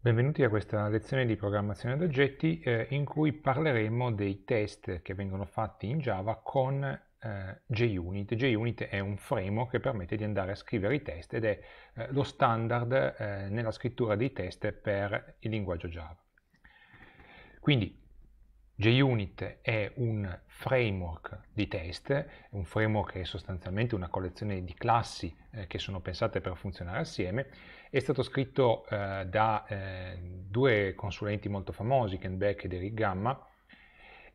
Benvenuti a questa lezione di programmazione ad oggetti eh, in cui parleremo dei test che vengono fatti in Java con eh, JUnit. JUnit è un framework che permette di andare a scrivere i test ed è eh, lo standard eh, nella scrittura dei test per il linguaggio Java. Quindi JUnit è un framework di test, un framework che è sostanzialmente una collezione di classi eh, che sono pensate per funzionare assieme, è stato scritto eh, da eh, due consulenti molto famosi, Ken Beck ed Eric Gamma,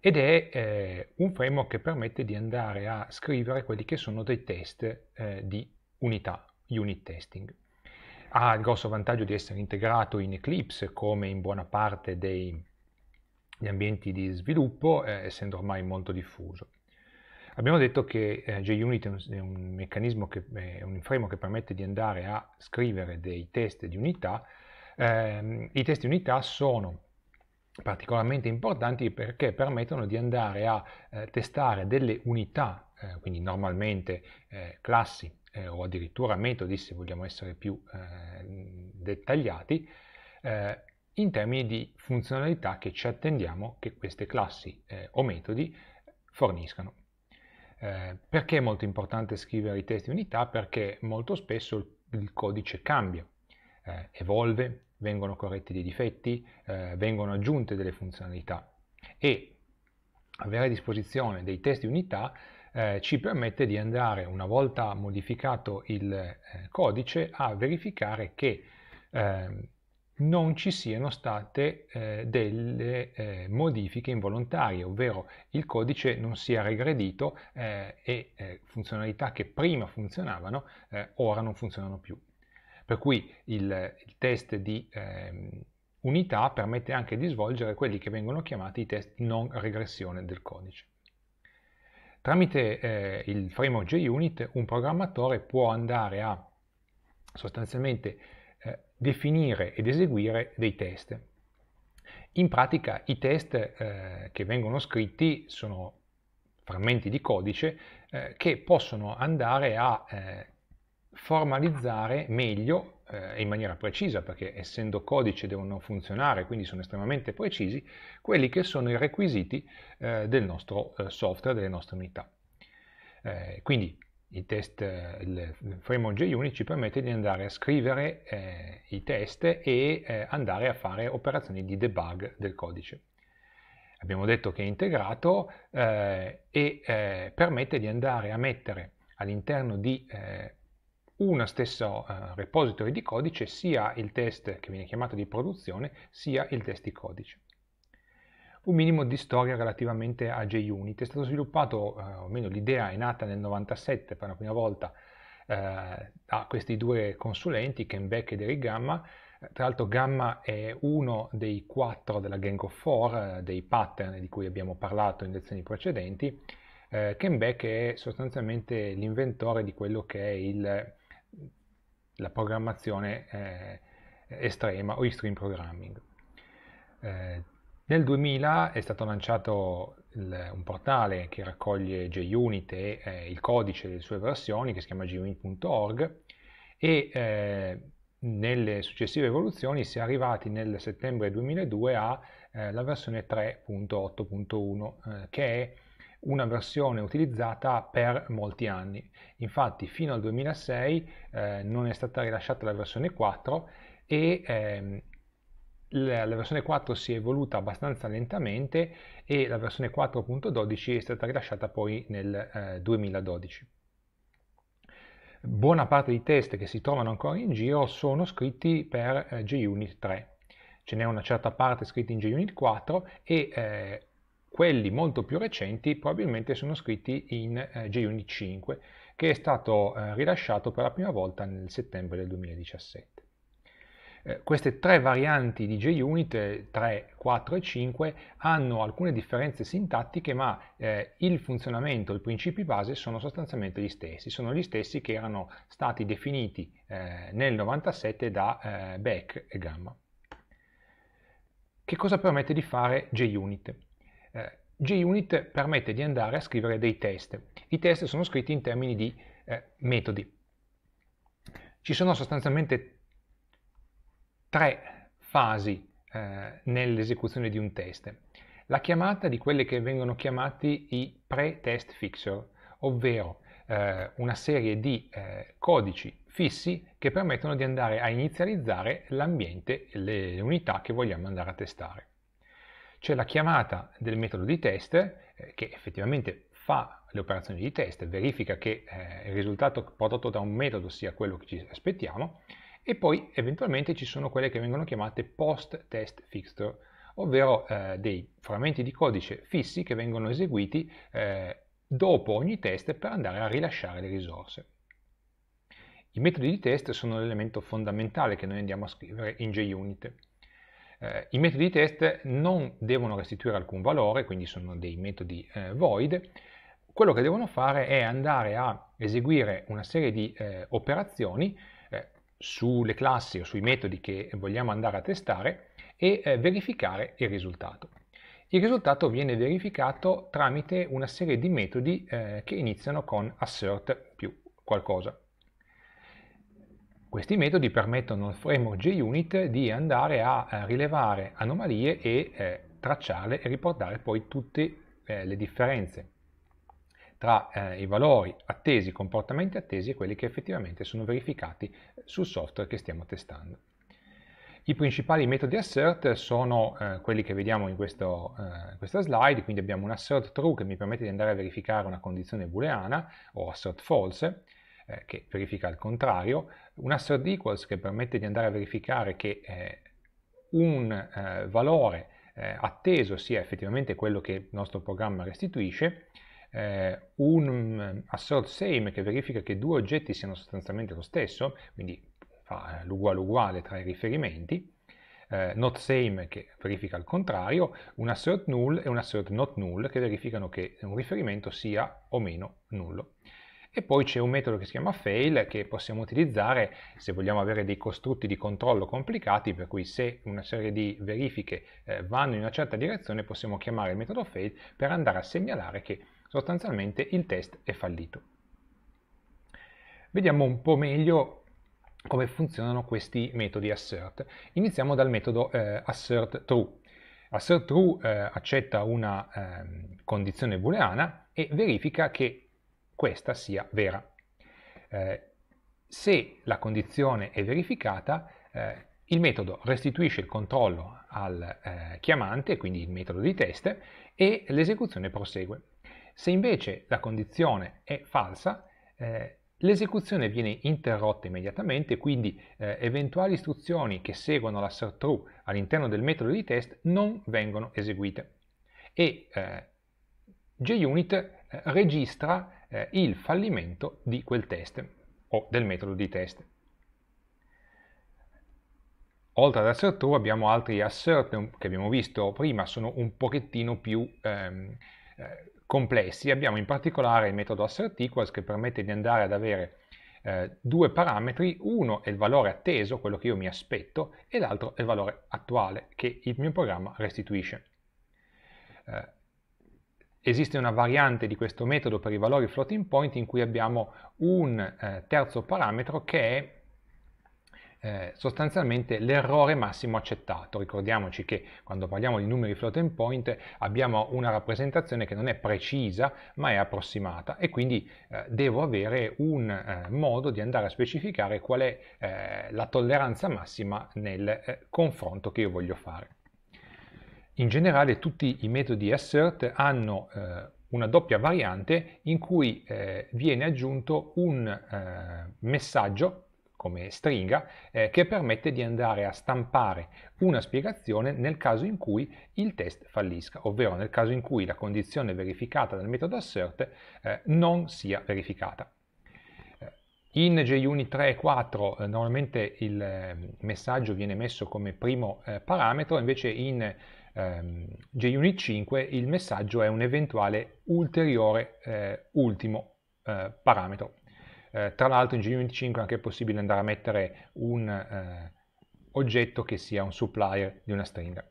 ed è eh, un framework che permette di andare a scrivere quelli che sono dei test eh, di unità, unit testing. Ha il grosso vantaggio di essere integrato in Eclipse, come in buona parte dei gli ambienti di sviluppo, eh, essendo ormai molto diffuso. Abbiamo detto che eh, JUnit è un, è un meccanismo, che, è un framework che permette di andare a scrivere dei test di unità. Eh, I test di unità sono particolarmente importanti perché permettono di andare a eh, testare delle unità, eh, quindi normalmente eh, classi eh, o addirittura metodi se vogliamo essere più eh, dettagliati, eh, in termini di funzionalità che ci attendiamo che queste classi eh, o metodi forniscano. Eh, perché è molto importante scrivere i test di unità? Perché molto spesso il, il codice cambia, eh, evolve, vengono corretti dei difetti, eh, vengono aggiunte delle funzionalità e avere a disposizione dei test di unità eh, ci permette di andare, una volta modificato il eh, codice, a verificare che eh, non ci siano state eh, delle eh, modifiche involontarie, ovvero il codice non sia regredito eh, e eh, funzionalità che prima funzionavano eh, ora non funzionano più. Per cui il, il test di ehm, unità permette anche di svolgere quelli che vengono chiamati i test non regressione del codice. Tramite eh, il framework JUnit un programmatore può andare a sostanzialmente definire ed eseguire dei test. In pratica i test eh, che vengono scritti sono frammenti di codice eh, che possono andare a eh, formalizzare meglio eh, e in maniera precisa, perché essendo codice devono funzionare, quindi sono estremamente precisi, quelli che sono i requisiti eh, del nostro eh, software, delle nostre unità. quindi i test, il framework JUnit ci permette di andare a scrivere eh, i test e eh, andare a fare operazioni di debug del codice. Abbiamo detto che è integrato eh, e eh, permette di andare a mettere all'interno di eh, una stessa eh, repository di codice sia il test che viene chiamato di produzione sia il test di codice un minimo di storia relativamente a JUnit. È stato sviluppato, eh, o meglio l'idea è nata nel 97 per la prima volta eh, da questi due consulenti, Ken Beck ed Eric Gamma. Eh, tra l'altro Gamma è uno dei quattro della Gang of Four, eh, dei pattern di cui abbiamo parlato in lezioni precedenti. Eh, Ken Beck è sostanzialmente l'inventore di quello che è il, la programmazione eh, estrema o extreme programming. Eh, nel 2000 è stato lanciato il, un portale che raccoglie JUnit e eh, il codice delle sue versioni che si chiama junit.org e eh, nelle successive evoluzioni si è arrivati nel settembre 2002 alla eh, versione 3.8.1 eh, che è una versione utilizzata per molti anni. Infatti fino al 2006 eh, non è stata rilasciata la versione 4 e ehm, la, versione 4 si è evoluta abbastanza lentamente e la versione 4.12 è stata rilasciata poi nel eh, 2012 buona parte dei test che si trovano ancora in giro sono scritti per eh, JUnit 3. Ce n'è una certa parte scritta in JUnit 4 e eh, quelli molto più recenti probabilmente sono scritti in eh, JUnit 5 che è stato eh, rilasciato per la prima volta nel settembre del 2017. Eh, queste tre varianti di JUnit, 3, 4 e 5, hanno alcune differenze sintattiche, ma eh, il funzionamento, i principi base sono sostanzialmente gli stessi. Sono gli stessi che erano stati definiti eh, nel 97 da eh, Beck e Gamma. Che cosa permette di fare JUnit? JUnit eh, permette di andare a scrivere dei test. I test sono scritti in termini di metodi. Ci sono sostanzialmente tre fasi eh, nell'esecuzione di un test. La chiamata di quelli che vengono chiamati i pre-test fixer, ovvero eh, una serie di eh, codici fissi che permettono di andare a inizializzare l'ambiente, e le unità che vogliamo andare a testare. C'è la chiamata del metodo di test eh, che effettivamente fa le operazioni di test, verifica che eh, il risultato prodotto da un metodo sia quello che ci aspettiamo, e poi eventualmente ci sono quelle che vengono chiamate post test fixture, ovvero eh, dei frammenti di codice fissi che vengono eseguiti eh, dopo ogni test per andare a rilasciare le risorse. I metodi di test sono l'elemento fondamentale che noi andiamo a scrivere in JUnit. Eh, I metodi di test non devono restituire alcun valore, quindi sono dei metodi eh, void, quello che devono fare è andare a eseguire una serie di eh, operazioni sulle classi o sui metodi che vogliamo andare a testare e eh, verificare il risultato. Il risultato viene verificato tramite una serie di metodi eh, che iniziano con assert più qualcosa. Questi metodi permettono al framework JUnit di andare a, eh, rilevare anomalie e eh, tracciarle e riportare poi tutte eh, le differenze tra eh, i valori attesi, i comportamenti attesi e quelli che effettivamente sono verificati eh, sul software che stiamo testando. I principali metodi assert sono eh, quelli che vediamo in, questo, eh, questa slide, quindi abbiamo un assert true che mi permette di andare a verificare una condizione booleana o assert false eh, che verifica il contrario, un assert equals che permette di andare a verificare che eh, un eh, valore atteso sia effettivamente quello che il nostro programma restituisce eh, un assert same che verifica che due oggetti siano sostanzialmente lo stesso, quindi fa l'uguale uguale tra i riferimenti, eh, not same che verifica il contrario, un assert null e un assert not null che verificano che un riferimento sia o meno nullo. E poi c'è un metodo che si chiama fail che possiamo utilizzare se vogliamo avere dei costrutti di controllo complicati, per cui se una serie di verifiche eh, vanno in una certa direzione possiamo chiamare il metodo fail per andare a segnalare che sostanzialmente il test è fallito. Vediamo un po' meglio come funzionano questi metodi assert. Iniziamo dal metodo eh, assert true. Assert true eh, accetta una eh, condizione booleana e verifica che questa sia vera. Eh, se la condizione è verificata, eh, il metodo restituisce il controllo al eh, chiamante, quindi il metodo di test, e l'esecuzione prosegue. Se invece la condizione è falsa, eh, l'esecuzione viene interrotta immediatamente, quindi eh, eventuali istruzioni che seguono la true all'interno del metodo di test non vengono eseguite. E eh, JUnit eh, registra eh, il fallimento di quel test o del metodo di test. Oltre ad assert true abbiamo altri assert che abbiamo visto prima, sono un pochettino più ehm, eh, complessi abbiamo in particolare il metodo assert equals che permette di andare ad avere eh, due parametri, uno è il valore atteso, quello che io mi aspetto, e l'altro è il valore attuale che il mio programma restituisce. Eh, esiste una variante di questo metodo per i valori floating point in cui abbiamo un eh, terzo parametro che è eh, sostanzialmente l'errore massimo accettato. Ricordiamoci che quando parliamo di numeri floating point abbiamo una rappresentazione che non è precisa ma è approssimata e quindi eh, devo avere un eh, modo di andare a specificare qual è eh, la tolleranza massima nel eh, confronto che io voglio fare. In generale tutti i metodi assert hanno eh, una doppia variante in cui viene aggiunto un messaggio come stringa eh, che permette di andare a stampare una spiegazione nel caso in cui il test fallisca, ovvero nel caso in cui la condizione verificata dal metodo assert eh, non sia verificata. Eh, in JUnit 3 e 4 eh, normalmente il ehm, messaggio viene messo come primo eh, parametro, invece in ehm, JUnit 5 il messaggio è un eventuale ulteriore eh, ultimo parametro. Eh, tra l'altro in JUnit 25 è anche possibile andare a mettere un eh, oggetto che sia un supplier di una stringa.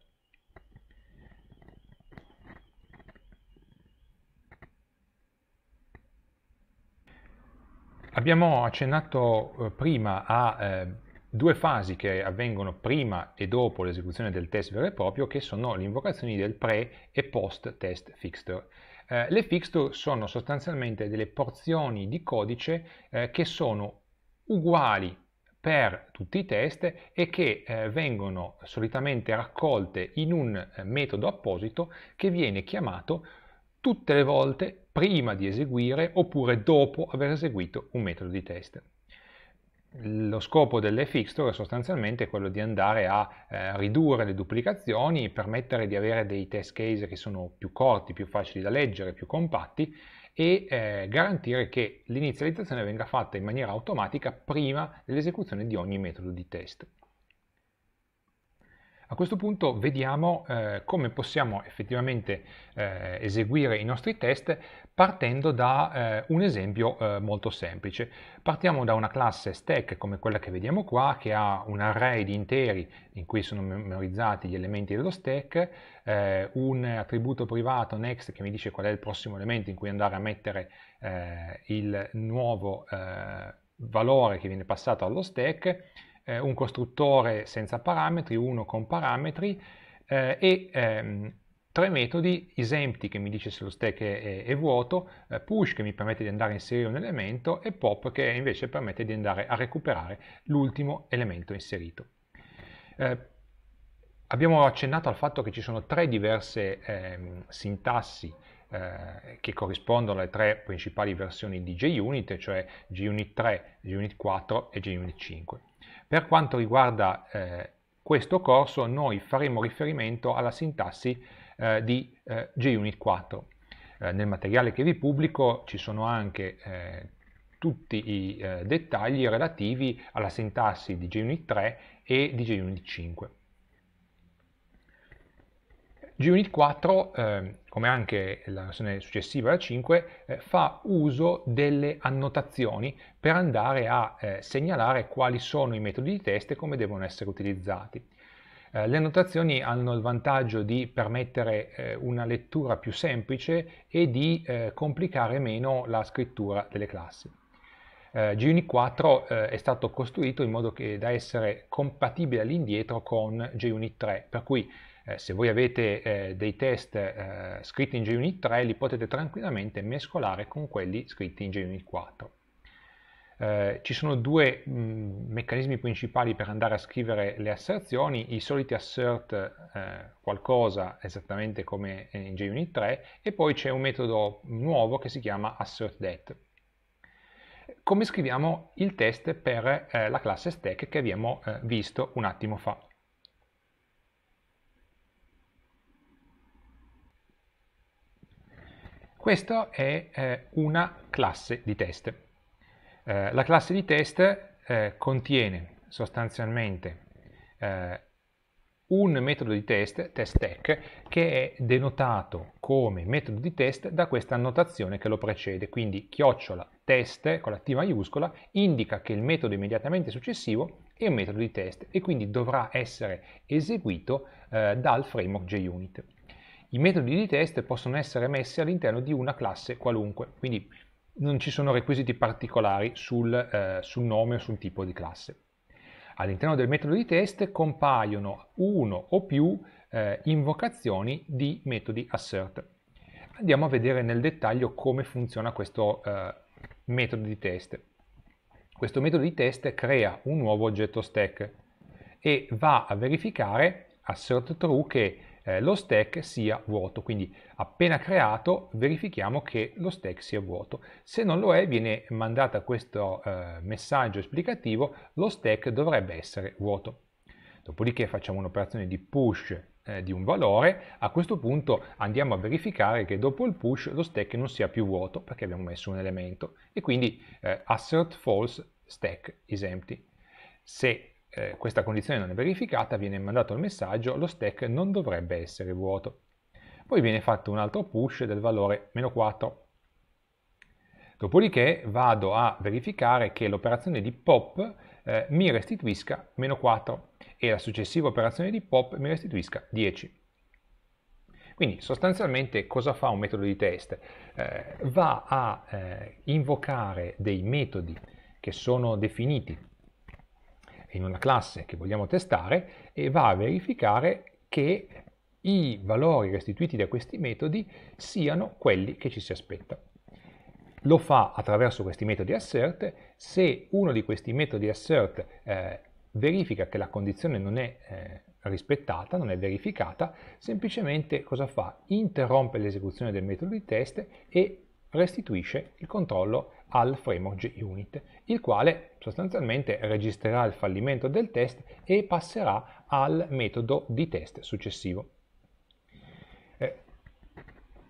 Abbiamo accennato eh, prima a eh, due fasi che avvengono prima e dopo l'esecuzione del test vero e proprio, che sono le invocazioni del pre e post test fixture. Eh, le fixed sono sostanzialmente delle porzioni di codice eh, che sono uguali per tutti i test e che eh, vengono solitamente raccolte in un eh, metodo apposito che viene chiamato tutte le volte prima di eseguire oppure dopo aver eseguito un metodo di test lo scopo delle fixture è sostanzialmente quello di andare a eh, ridurre le duplicazioni, permettere di avere dei test case che sono più corti, più facili da leggere, più compatti e eh, garantire che l'inizializzazione venga fatta in maniera automatica prima dell'esecuzione di ogni metodo di test. A questo punto vediamo eh, come possiamo effettivamente eh, eseguire i nostri test partendo da eh, un esempio eh, molto semplice. Partiamo da una classe stack come quella che vediamo qua che ha un array di interi in cui sono memorizzati gli elementi dello stack, eh, un attributo privato next che mi dice qual è il prossimo elemento in cui andare a mettere eh, il nuovo valore che viene passato allo stack, eh, un costruttore senza parametri, uno con parametri eh, e ehm, tre metodi, isempty che mi dice se lo stack è, è, è vuoto, eh, push che mi permette di andare a inserire un elemento e pop che invece permette di andare a recuperare l'ultimo elemento inserito. Eh, abbiamo accennato al fatto che ci sono tre diverse ehm, sintassi eh, che corrispondono alle tre principali versioni di JUnit, cioè JUnit 3, JUnit 4 e JUnit 5. Per quanto riguarda eh, questo corso, noi faremo riferimento alla sintassi eh, di eh, GUnit 4. Eh, nel materiale che vi pubblico ci sono anche eh, tutti i eh, dettagli relativi alla sintassi di GUnit 3 e di GUnit 5. GUnit 4, eh, come anche la versione successiva, la 5, eh, fa uso delle annotazioni per andare a eh, segnalare quali sono i metodi di test e come devono essere utilizzati. Eh, le annotazioni hanno il vantaggio di permettere eh, una lettura più semplice e di eh, complicare meno la scrittura delle classi. Eh, g 4 eh, è stato costruito in modo che, da essere compatibile all'indietro con GUnit 3, per cui eh, se voi avete eh, dei test eh, scritti in JUnit 3 li potete tranquillamente mescolare con quelli scritti in JUnit 4. Eh, ci sono due mh, mm, meccanismi principali per andare a scrivere le asserzioni, i soliti assert eh, qualcosa esattamente come in JUnit 3 e poi c'è un metodo nuovo che si chiama assertDet. Come scriviamo il test per la classe stack che abbiamo visto un attimo fa. Questa è eh, una classe di test. Eh, la classe di test eh, contiene sostanzialmente eh, un metodo di test, testTech, che è denotato come metodo di test da questa annotazione che lo precede, quindi chiocciola test con la T maiuscola indica che il metodo immediatamente successivo è un metodo di test e quindi dovrà essere eseguito eh, dal framework JUnit i metodi di test possono essere messi all'interno di una classe qualunque, quindi non ci sono requisiti particolari sul, eh, sul nome o sul tipo di classe. All'interno del metodo di test compaiono uno o più eh, invocazioni di metodi assert. Andiamo a vedere nel dettaglio come funziona questo eh, metodo di test. Questo metodo di test crea un nuovo oggetto stack e va a verificare assert true che eh, lo stack sia vuoto, quindi appena creato verifichiamo che lo stack sia vuoto. Se non lo è viene mandato questo eh, messaggio esplicativo, lo stack dovrebbe essere vuoto. Dopodiché facciamo un'operazione di push eh, di un valore, a questo punto andiamo a verificare che dopo il push lo stack non sia più vuoto perché abbiamo messo un elemento e quindi eh, assert false stack is empty. Se eh, questa condizione non è verificata, viene mandato il messaggio, lo stack non dovrebbe essere vuoto. Poi viene fatto un altro push del valore meno 4. Dopodiché vado a verificare che l'operazione di pop eh, mi restituisca meno 4 e la successiva operazione di pop mi restituisca 10. Quindi sostanzialmente cosa fa un metodo di test? Eh, va a eh, invocare dei metodi che sono definiti in una classe che vogliamo testare e va a verificare che i valori restituiti da questi metodi siano quelli che ci si aspetta. Lo fa attraverso questi metodi assert, se uno di questi metodi assert eh, verifica che la condizione non è eh, rispettata, non è verificata, semplicemente cosa fa? Interrompe l'esecuzione del metodo di test e restituisce il controllo al framework JUnit, il quale Sostanzialmente registrerà il fallimento del test e passerà al metodo di test successivo. Eh,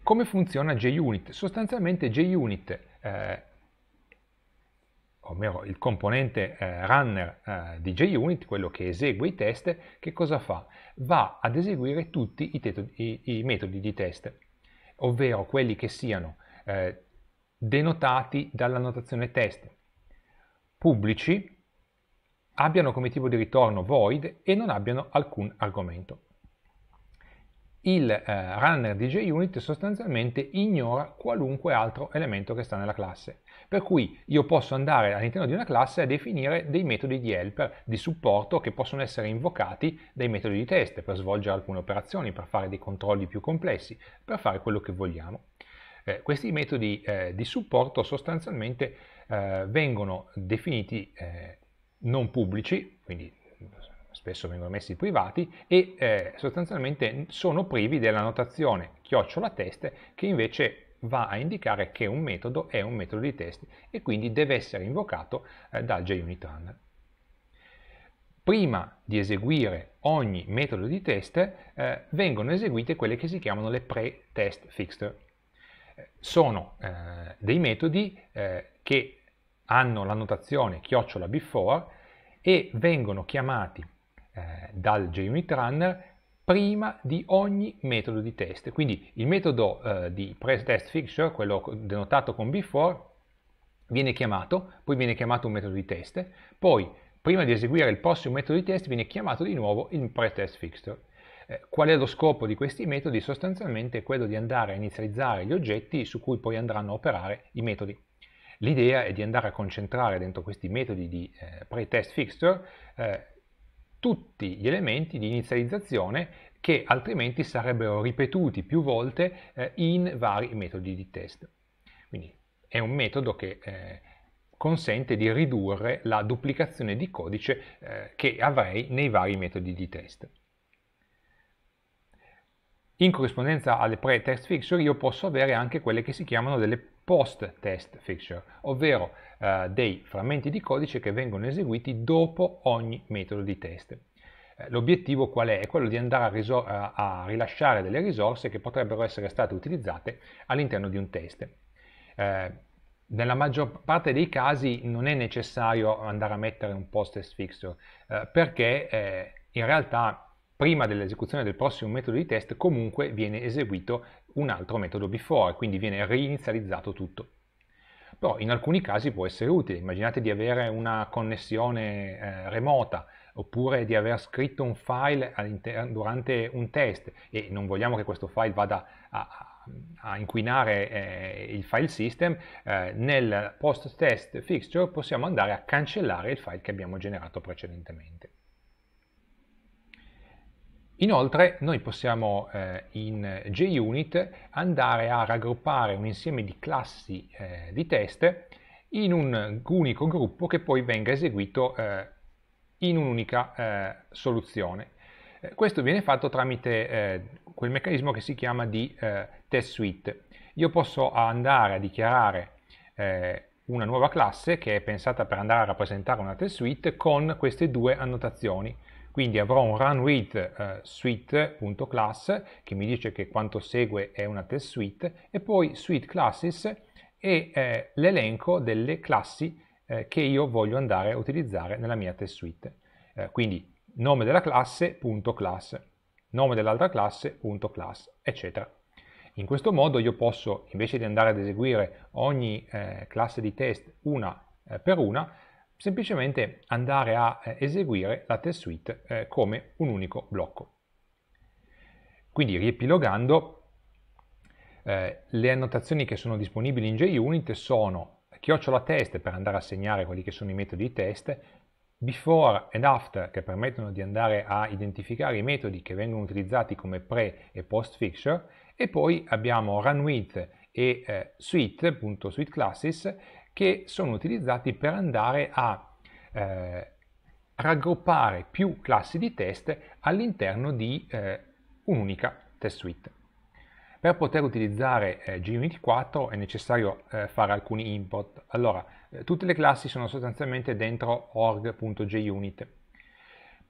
come funziona JUnit? Sostanzialmente JUnit, eh, ovvero il componente eh, runner eh, di JUnit, quello che esegue i test, che cosa fa? Va ad eseguire tutti i, i, i metodi di test, ovvero quelli che siano eh, denotati dalla notazione test, pubblici abbiano come tipo di ritorno void e non abbiano alcun argomento. Il eh, runner di JUnit sostanzialmente ignora qualunque altro elemento che sta nella classe, per cui io posso andare all'interno di una classe a definire dei metodi di helper, di supporto, che possono essere invocati dai metodi di test per svolgere alcune operazioni, per fare dei controlli più complessi, per fare quello che vogliamo. Eh, questi metodi eh, di supporto sostanzialmente eh, vengono definiti eh, non pubblici, quindi eh, spesso vengono messi privati, e eh, sostanzialmente sono privi della notazione chiocciola test che invece va a indicare che un metodo è un metodo di test e quindi deve essere invocato eh, dal JUnit Runner. Prima di eseguire ogni metodo di test eh, vengono eseguite quelle che si chiamano le pre-test fixture. Eh, sono eh, dei metodi eh, che hanno la notazione chiocciola before e vengono chiamati eh, dal JUnit Runner prima di ogni metodo di test. Quindi il metodo eh, di pressTestFixture, quello denotato con before, viene chiamato, poi viene chiamato un metodo di test, poi prima di eseguire il prossimo metodo di test viene chiamato di nuovo il pressTestFixture. Eh, qual è lo scopo di questi metodi? Sostanzialmente è quello di andare a inizializzare gli oggetti su cui poi andranno a operare i metodi. L'idea è di andare a concentrare dentro questi metodi di eh, pretest fixture eh, tutti gli elementi di inizializzazione che altrimenti sarebbero ripetuti più volte eh, in vari metodi di test. Quindi è un metodo che eh, consente di ridurre la duplicazione di codice eh, che avrei nei vari metodi di test. In corrispondenza alle pre-test fixture io posso avere anche quelle che si chiamano delle post-test fixture, ovvero eh, dei frammenti di codice che vengono eseguiti dopo ogni metodo di test. Eh, l'obiettivo qual è? È quello di andare a, a, rilasciare delle risorse che potrebbero essere state utilizzate all'interno di un test. Eh, nella maggior parte dei casi non è necessario andare a mettere un post-test fixture, eh, perché eh, in realtà prima dell'esecuzione del prossimo metodo di test comunque viene eseguito un altro metodo before, quindi viene reinizializzato tutto. Però in alcuni casi può essere utile, immaginate di avere una connessione eh, remota oppure di aver scritto un file durante un test e non vogliamo che questo file vada a, a inquinare eh, il file system, eh, nel post test fixture possiamo andare a cancellare il file che abbiamo generato precedentemente. Inoltre noi possiamo eh, in JUnit andare a raggruppare un insieme di classi eh, di test in un unico gruppo che poi venga eseguito eh, in un'unica eh, soluzione. Eh, questo viene fatto tramite eh, quel meccanismo che si chiama di test suite. Io posso andare a dichiarare una nuova classe che è pensata per andare a rappresentare una test suite con queste due annotazioni quindi avrò un run with eh, suite.class che mi dice che quanto segue è una test suite e poi suite classes e eh, l'elenco delle classi eh, che io voglio andare a utilizzare nella mia test suite. Eh, quindi nome della classe.class, nome dell'altra classe.class, eccetera. In questo modo io posso, invece di andare ad eseguire ogni eh, classe di test una eh, per una, semplicemente andare a eh, eseguire la test suite eh, come un unico blocco. Quindi riepilogando, eh, le annotazioni che sono disponibili in JUnit sono chiocciola test per andare a segnare quelli che sono i metodi di test, before and after che permettono di andare a identificare i metodi che vengono utilizzati come pre e post fixture e poi abbiamo run with e eh, suite, che sono utilizzati per andare a eh, raggruppare più classi di test all'interno di eh, un'unica test suite. Per poter utilizzare eh, g 4 è necessario eh, fare alcuni import. Allora, eh, tutte le classi sono sostanzialmente dentro org.junit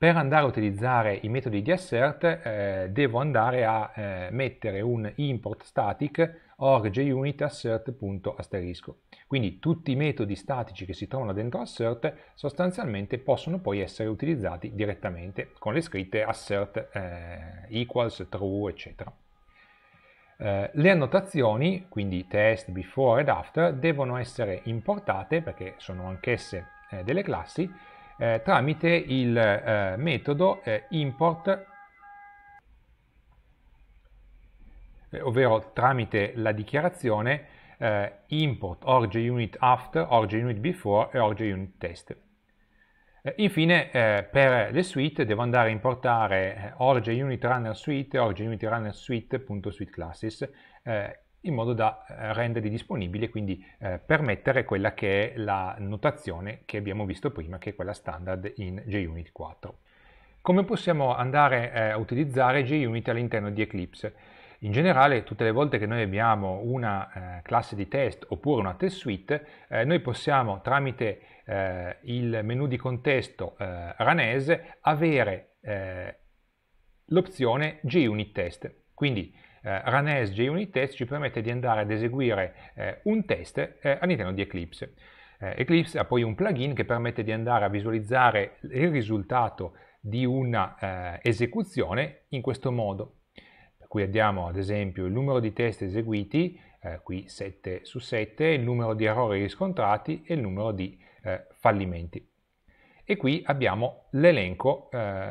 per andare a utilizzare i metodi di assert eh, devo andare a eh, mettere un import static assert.asterisco. Quindi tutti i metodi statici che si trovano dentro assert sostanzialmente possono poi essere utilizzati direttamente con le scritte assert eh, equals, true, eccetera. Eh, le annotazioni, quindi test, before ed after, devono essere importate perché sono anch'esse eh, delle classi eh, tramite il eh, metodo eh, import, eh, ovvero tramite la dichiarazione eh, import org unit after, org unit before e org unit test. Eh, infine, per le suite devo andare a importare org unit runner suite, org unit runner suite.suite eh, in modo da eh, renderli disponibili e quindi eh, permettere quella che è la notazione che abbiamo visto prima, che è quella standard in JUnit 4. Come possiamo andare eh, a utilizzare JUnit all'interno di Eclipse? In generale, tutte le volte che noi abbiamo una eh, classe di test oppure una test suite, eh, noi possiamo tramite eh, il menu di contesto ranese avere l'opzione JUnit test. Quindi eh, Ranes JUnitTest ci permette di andare ad eseguire eh, un test eh, all'interno di Eclipse. Eh, Eclipse ha poi un plugin che permette di andare a visualizzare il risultato di una eh, esecuzione in questo modo. Per cui abbiamo ad esempio il numero di test eseguiti, eh, qui 7 su 7, il numero di errori riscontrati e il numero di fallimenti. E qui abbiamo l'elenco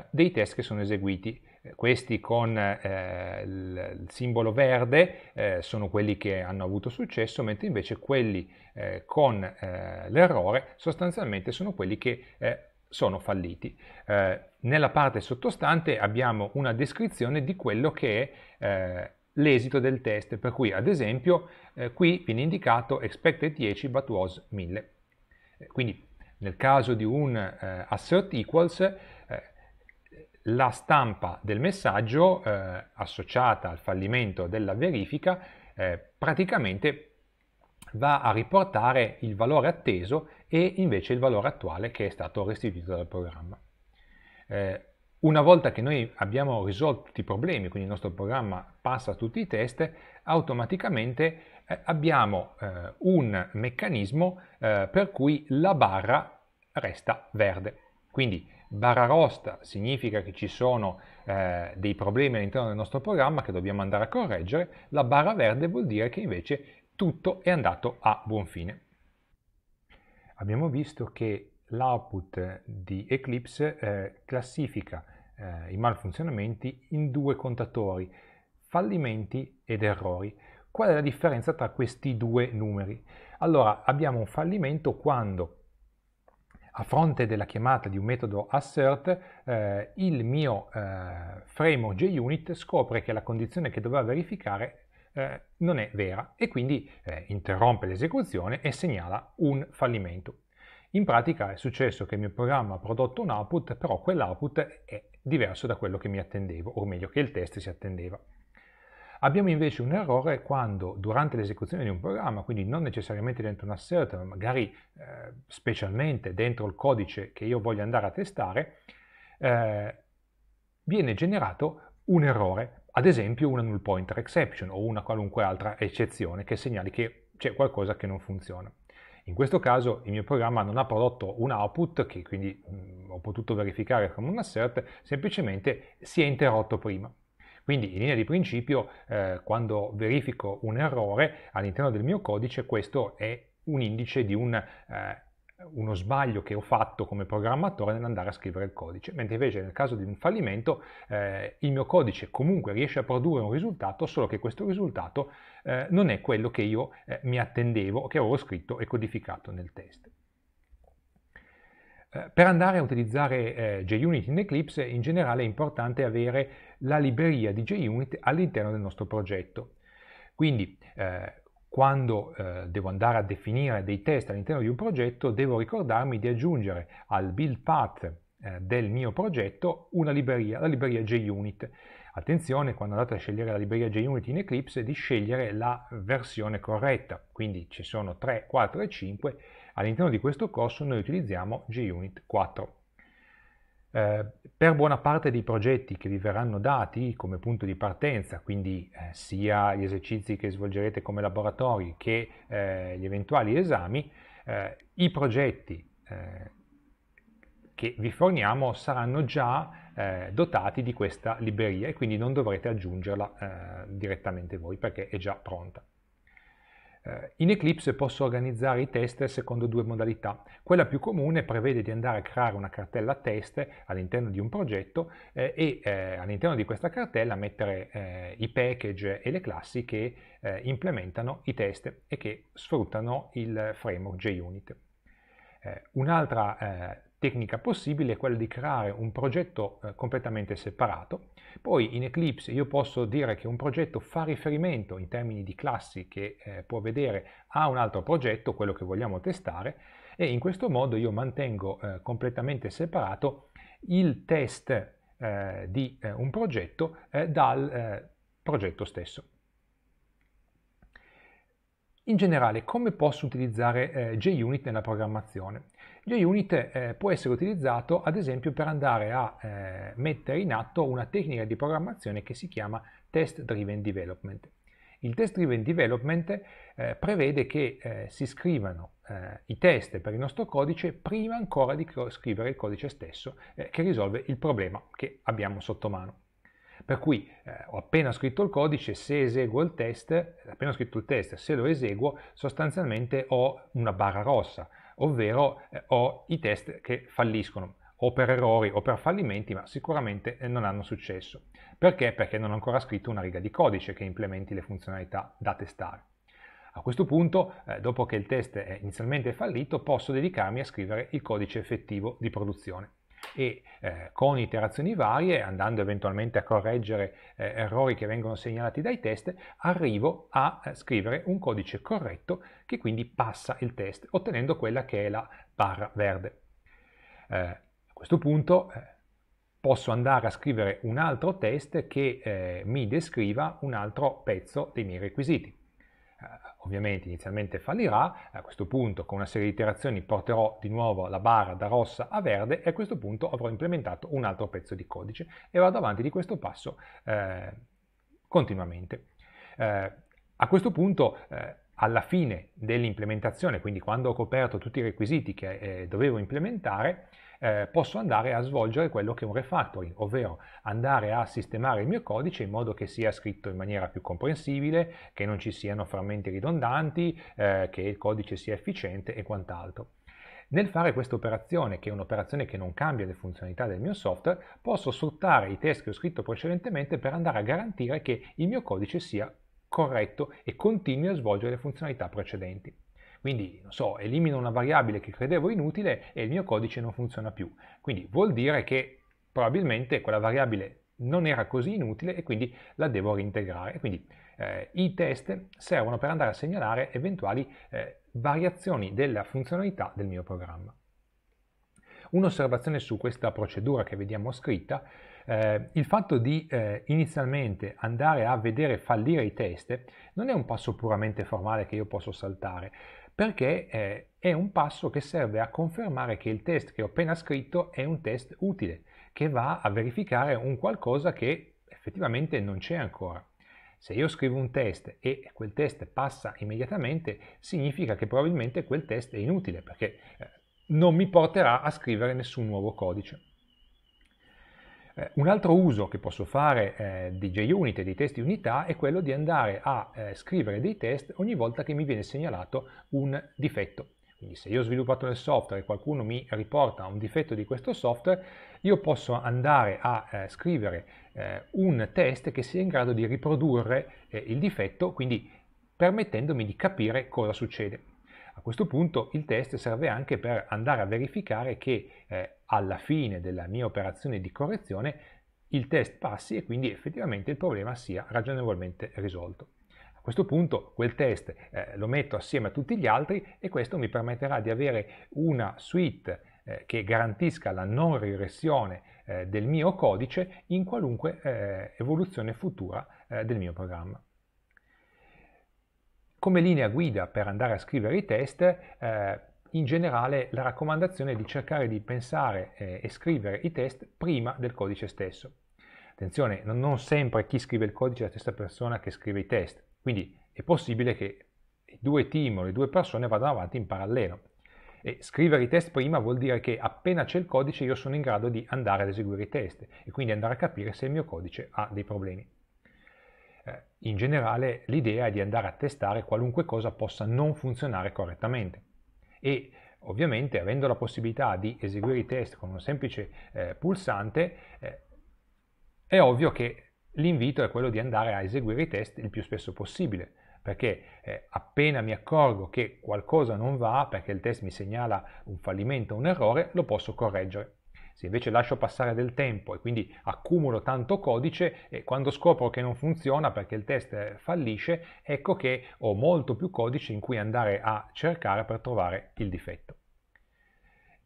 dei test che sono eseguiti questi con eh, il simbolo verde eh, sono quelli che hanno avuto successo, mentre invece quelli eh, con eh, l'errore sostanzialmente sono quelli che eh, sono falliti. Eh, nella parte sottostante abbiamo una descrizione di quello che è l'esito del test, per cui ad esempio qui viene indicato expected 10 but was 1000. Quindi nel caso di un assert equals la stampa del messaggio eh, associata al fallimento della verifica eh, praticamente va a riportare il valore atteso e invece il valore attuale che è stato restituito dal programma. Eh, una volta che noi abbiamo risolto tutti i problemi, quindi il nostro programma passa tutti i test, automaticamente eh, abbiamo eh, un meccanismo eh, per cui la barra resta verde. Quindi barra rosta significa che ci sono eh, dei problemi all'interno del nostro programma che dobbiamo andare a correggere, la barra verde vuol dire che invece tutto è andato a buon fine. Abbiamo visto che l'output di Eclipse eh, classifica eh, i malfunzionamenti in due contatori, fallimenti ed errori. Qual è la differenza tra questi due numeri? Allora, abbiamo un fallimento quando a fronte della chiamata di un metodo assert, eh, il mio eh, frame JUnit scopre che la condizione che doveva verificare eh, non è vera e quindi eh, interrompe l'esecuzione e segnala un fallimento. In pratica è successo che il mio programma ha prodotto un output, però quell'output è diverso da quello che mi attendevo, o meglio che il test si attendeva. Abbiamo invece un errore quando durante l'esecuzione di un programma, quindi non necessariamente dentro un assert, ma magari eh, specialmente dentro il codice che io voglio andare a testare, eh, viene generato un errore, ad esempio una null pointer exception o una qualunque altra eccezione che segnali che c'è qualcosa che non funziona. In questo caso il mio programma non ha prodotto un output che quindi mh, mm, ho potuto verificare come un assert, semplicemente si è interrotto prima. Quindi in linea di principio eh, quando verifico un errore all'interno del mio codice questo è un indice di un, eh, uno sbaglio che ho fatto come programmatore nell'andare a scrivere il codice, mentre invece nel caso di un fallimento eh, il mio codice comunque riesce a produrre un risultato, solo che questo risultato eh, non è quello che io eh, mi attendevo che avevo scritto e codificato nel test. Eh, per andare a utilizzare eh, JUnit in Eclipse in generale è importante avere la libreria di JUnit all'interno del nostro progetto. Quindi eh, quando eh, devo andare a definire dei test all'interno di un progetto, devo ricordarmi di aggiungere al build path eh, del mio progetto una libreria, la libreria JUnit. Attenzione, quando andate a scegliere la libreria JUnit in Eclipse, di scegliere la versione corretta. Quindi ci sono 3, 4 e 5 All'interno di questo corso noi utilizziamo GUnit 4. Eh, per buona parte dei progetti che vi verranno dati come punto di partenza, quindi eh, sia gli esercizi che svolgerete come laboratori che eh, gli eventuali esami, eh, i progetti eh, che vi forniamo saranno già eh, dotati di questa libreria e quindi non dovrete aggiungerla direttamente voi perché è già pronta. Eh, in Eclipse posso organizzare i test secondo due modalità. Quella più comune prevede di andare a creare una cartella test all'interno di un progetto eh, e eh, all'interno di questa cartella mettere i package e le classi che implementano i test e che sfruttano il framework JUnit. Un'altra tecnica possibile è quella di creare un progetto eh, completamente separato. Poi in Eclipse io posso dire che un progetto fa riferimento in termini di classi che eh, può vedere a un altro progetto, quello che vogliamo testare, e in questo modo io mantengo eh, completamente separato il test eh, di eh, un progetto eh, dal progetto stesso. In generale, come posso utilizzare eh, JUnit nella programmazione? GeoUnit eh, può essere utilizzato ad esempio per andare a eh, mettere in atto una tecnica di programmazione che si chiama Test Driven Development. Il Test Driven Development eh, prevede che eh, si scrivano eh, i test per il nostro codice prima ancora di scrivere il codice stesso eh, che risolve il problema che abbiamo sotto mano. Per cui eh, ho appena scritto il codice, se eseguo il test, appena scritto il test, se lo eseguo, sostanzialmente ho una barra rossa, ovvero eh, ho i test che falliscono o per errori o per fallimenti, ma sicuramente eh, non hanno successo. Perché? Perché non ho ancora scritto una riga di codice che implementi le funzionalità da testare. A questo punto, eh, dopo che il test è inizialmente fallito, posso dedicarmi a scrivere il codice effettivo di produzione e eh, con iterazioni varie, andando eventualmente a correggere eh, errori che vengono segnalati dai test, arrivo a eh, scrivere un codice corretto che quindi passa il test, ottenendo quella che è la barra verde. Eh, a questo punto eh, posso andare a scrivere un altro test che eh, mi descriva un altro pezzo dei miei requisiti ovviamente inizialmente fallirà, a questo punto con una serie di iterazioni porterò di nuovo la barra da rossa a verde e a questo punto avrò implementato un altro pezzo di codice e vado avanti di questo passo eh, continuamente. Eh, a questo punto eh, alla fine dell'implementazione, quindi quando ho coperto tutti i requisiti che eh, dovevo implementare, eh, posso andare a svolgere quello che è un refactoring, ovvero andare a sistemare il mio codice in modo che sia scritto in maniera più comprensibile, che non ci siano frammenti ridondanti, eh, che il codice sia efficiente e quant'altro. Nel fare questa operazione, che è un'operazione che non cambia le funzionalità del mio software, posso sfruttare i test che ho scritto precedentemente per andare a garantire che il mio codice sia corretto e continui a svolgere le funzionalità precedenti. Quindi, non so, elimino una variabile che credevo inutile e il mio codice non funziona più. Quindi vuol dire che probabilmente quella variabile non era così inutile e quindi la devo reintegrare. Quindi eh, i test servono per andare a segnalare eventuali eh, variazioni della funzionalità del mio programma. Un'osservazione su questa procedura che vediamo scritta eh, il fatto di eh, inizialmente andare a vedere fallire i test non è un passo puramente formale che io posso saltare, perché eh, è un passo che serve a confermare che il test che ho appena scritto è un test utile, che va a verificare un qualcosa che effettivamente non c'è ancora. Se io scrivo un test e quel test passa immediatamente, significa che probabilmente quel test è inutile, perché eh, non mi porterà a scrivere nessun nuovo codice. Eh, un altro uso che posso fare eh, di JUnit e dei testi unità è quello di andare a eh, scrivere dei test ogni volta che mi viene segnalato un difetto. Quindi se io ho sviluppato nel software e qualcuno mi riporta un difetto di questo software, io posso andare a eh, scrivere eh, un test che sia in grado di riprodurre eh, il difetto, quindi permettendomi di capire cosa succede. A questo punto il test serve anche per andare a verificare che eh, alla fine della mia operazione di correzione il test passi e quindi effettivamente il problema sia ragionevolmente risolto. A questo punto quel test eh, lo metto assieme a tutti gli altri e questo mi permetterà di avere una suite eh, che garantisca la non regressione eh, del mio codice in qualunque eh, evoluzione futura eh, del mio programma. Come linea guida per andare a scrivere i test, eh, in generale la raccomandazione è di cercare di pensare eh, e scrivere i test prima del codice stesso. Attenzione, non, non sempre chi scrive il codice è la stessa persona che scrive i test, quindi è possibile che i due team o le due persone vadano avanti in parallelo. E scrivere i test prima vuol dire che appena c'è il codice io sono in grado di andare ad eseguire i test e quindi andare a capire se il mio codice ha dei problemi. Eh, in generale l'idea è di andare a testare qualunque cosa possa non funzionare correttamente e ovviamente avendo la possibilità di eseguire i test con un semplice eh, pulsante eh, è ovvio che l'invito è quello di andare a eseguire i test il più spesso possibile perché eh, appena mi accorgo che qualcosa non va perché il test mi segnala un fallimento, un errore, lo posso correggere se invece lascio passare del tempo e quindi accumulo tanto codice, e eh, quando scopro che non funziona perché il test fallisce, ecco che ho molto più codice in cui andare a cercare per trovare il difetto.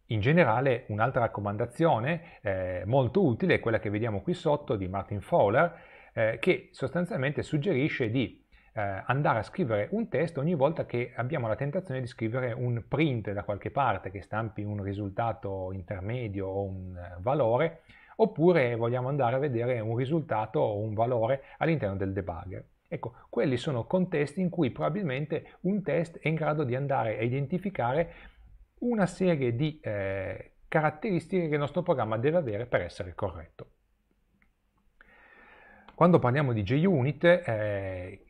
In generale un'altra raccomandazione eh, molto utile è quella che vediamo qui sotto di Martin Fowler eh, che sostanzialmente suggerisce di eh, andare a scrivere un test ogni volta che abbiamo la tentazione di scrivere un print da qualche parte che stampi un risultato intermedio o un eh, valore, oppure vogliamo andare a vedere un risultato o un valore all'interno del debugger. Ecco, quelli sono contesti in cui probabilmente un test è in grado di andare a identificare una serie di eh, caratteristiche che il nostro programma deve avere per essere corretto. Quando parliamo di JUnit, eh,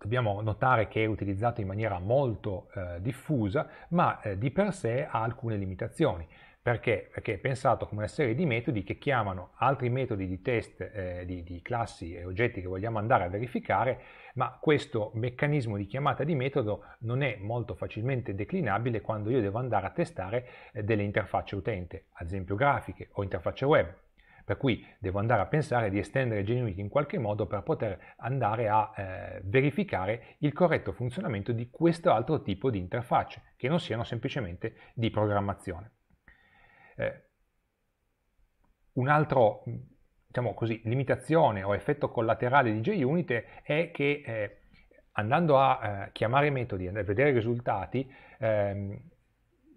dobbiamo notare che è utilizzato in maniera molto eh, diffusa, ma eh, di per sé ha alcune limitazioni. Perché? Perché è pensato come una serie di metodi che chiamano altri metodi di test eh, di, di, classi e oggetti che vogliamo andare a verificare, ma questo meccanismo di chiamata di metodo non è molto facilmente declinabile quando io devo andare a testare eh, delle interfacce utente, ad esempio grafiche o interfacce web per cui devo andare a pensare di estendere Genuit in qualche modo per poter andare a eh, verificare il corretto funzionamento di questo altro tipo di interfacce, che non siano semplicemente di programmazione. Eh, un altro diciamo così, limitazione o effetto collaterale di JUnit è che eh, andando a eh, chiamare metodi, e a vedere i risultati, ehm,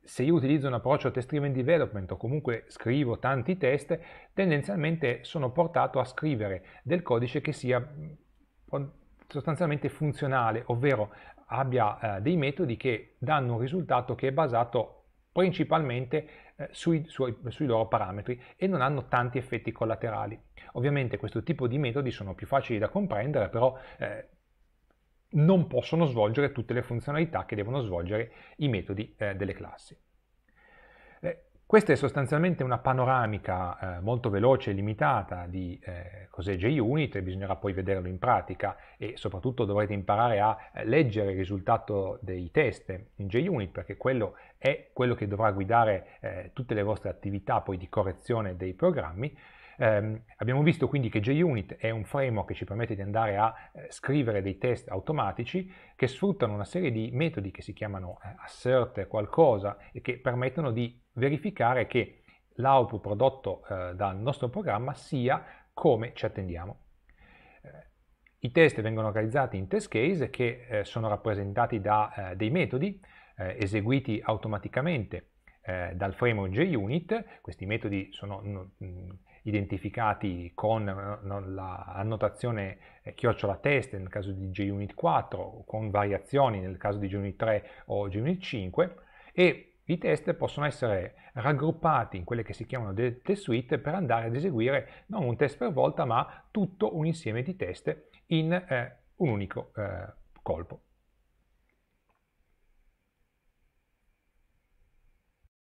se io utilizzo un approccio test driven development o comunque scrivo tanti test, tendenzialmente sono portato a scrivere del codice che sia mm, sostanzialmente funzionale, ovvero abbia eh, dei metodi che danno un risultato che è basato principalmente eh, sui, sui, sui loro parametri e non hanno tanti effetti collaterali. Ovviamente questo tipo di metodi sono più facili da comprendere, però eh, non possono svolgere tutte le funzionalità che devono svolgere i metodi eh, delle classi. Eh, questa è sostanzialmente una panoramica eh, molto veloce e limitata di eh, cos'è JUnit, e bisognerà poi vederlo in pratica e soprattutto dovrete imparare a eh, leggere il risultato dei test in JUnit perché quello è quello che dovrà guidare eh, tutte le vostre attività poi di correzione dei programmi, eh, abbiamo visto quindi che JUnit è un framework che ci permette di andare a eh, scrivere dei test automatici che sfruttano una serie di metodi che si chiamano eh, assert qualcosa e che permettono di verificare che l'output prodotto eh, dal nostro programma sia come ci attendiamo. Eh, I test vengono realizzati in test case che eh, sono rappresentati da dei metodi eseguiti automaticamente dal framework JUnit, questi metodi sono mm, identificati con eh, l'annotazione eh, chiocciola test nel caso di JUnit 4, con variazioni nel caso di JUnit 3 o JUnit 5 e i test possono essere raggruppati in quelle che si chiamano test suite per andare ad eseguire non un test per volta ma tutto un insieme di test in eh, un unico eh, colpo.